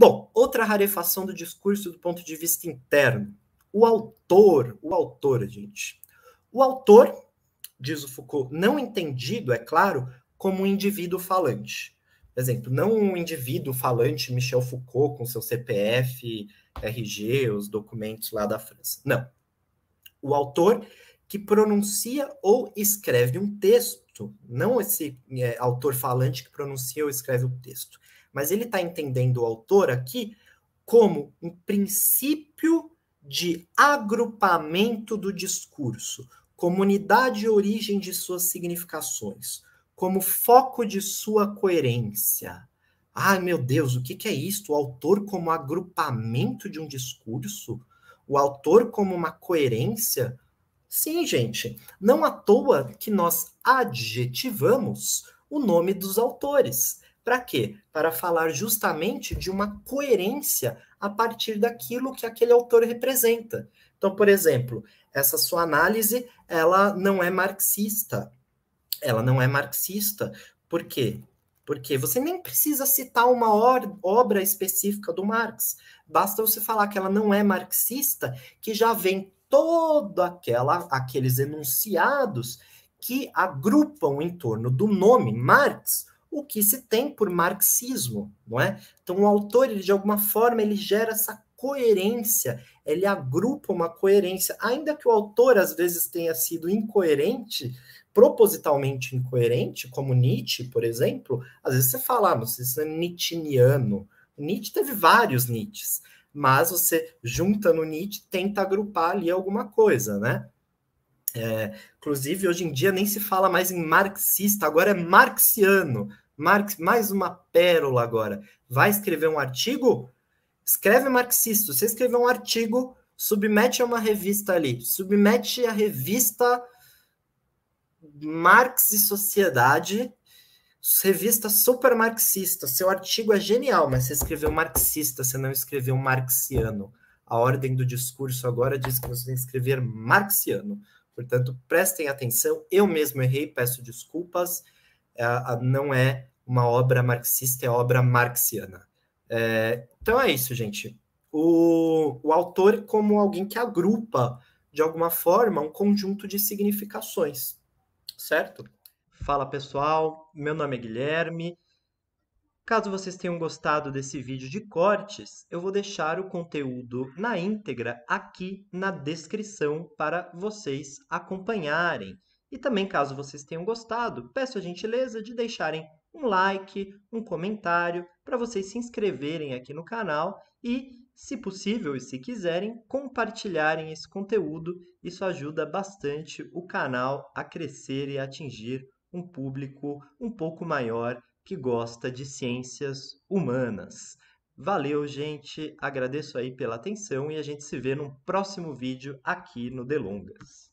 Bom, outra rarefação do discurso do ponto de vista interno. O autor, o autor, gente. O autor, diz o Foucault, não entendido, é claro, como um indivíduo falante. Por exemplo, não um indivíduo falante Michel Foucault com seu CPF, RG, os documentos lá da França. Não. O autor que pronuncia ou escreve um texto, não esse é, autor falante que pronuncia ou escreve o um texto mas ele está entendendo o autor aqui como um princípio de agrupamento do discurso, comunidade e origem de suas significações, como foco de sua coerência. Ai meu Deus, o que, que é isto? O autor como agrupamento de um discurso? O autor como uma coerência? Sim, gente, não à toa que nós adjetivamos o nome dos autores. Para quê? Para falar justamente de uma coerência a partir daquilo que aquele autor representa. Então, por exemplo, essa sua análise, ela não é marxista. Ela não é marxista. Por quê? Porque você nem precisa citar uma obra específica do Marx. Basta você falar que ela não é marxista, que já vem todo aquela aqueles enunciados que agrupam em torno do nome Marx o que se tem por marxismo, não é? Então o autor, ele, de alguma forma, ele gera essa coerência, ele agrupa uma coerência, ainda que o autor às vezes tenha sido incoerente, propositalmente incoerente, como Nietzsche, por exemplo, às vezes você fala, ah, você é nietzscheano. Nietzsche teve vários Nietzsches, mas você junta no Nietzsche, tenta agrupar ali alguma coisa, né? É, inclusive, hoje em dia nem se fala mais em marxista, agora é marxiano. Marx, mais uma pérola agora. Vai escrever um artigo? Escreve marxista. Você escreveu um artigo, submete a uma revista ali. Submete a revista Marx e Sociedade, revista super marxista. Seu artigo é genial, mas você escreveu marxista, você não escreveu marxiano. A ordem do discurso agora diz que você tem que escrever marxiano. Portanto, prestem atenção. Eu mesmo errei, peço desculpas. É, não é uma obra marxista, é obra marxiana. É, então é isso, gente. O, o autor como alguém que agrupa, de alguma forma, um conjunto de significações, certo? Fala pessoal, meu nome é Guilherme. Caso vocês tenham gostado desse vídeo de cortes, eu vou deixar o conteúdo na íntegra aqui na descrição para vocês acompanharem. E também, caso vocês tenham gostado, peço a gentileza de deixarem um like, um comentário, para vocês se inscreverem aqui no canal e, se possível e se quiserem, compartilharem esse conteúdo. Isso ajuda bastante o canal a crescer e atingir um público um pouco maior que gosta de ciências humanas. Valeu, gente. Agradeço aí pela atenção e a gente se vê num próximo vídeo aqui no Delongas.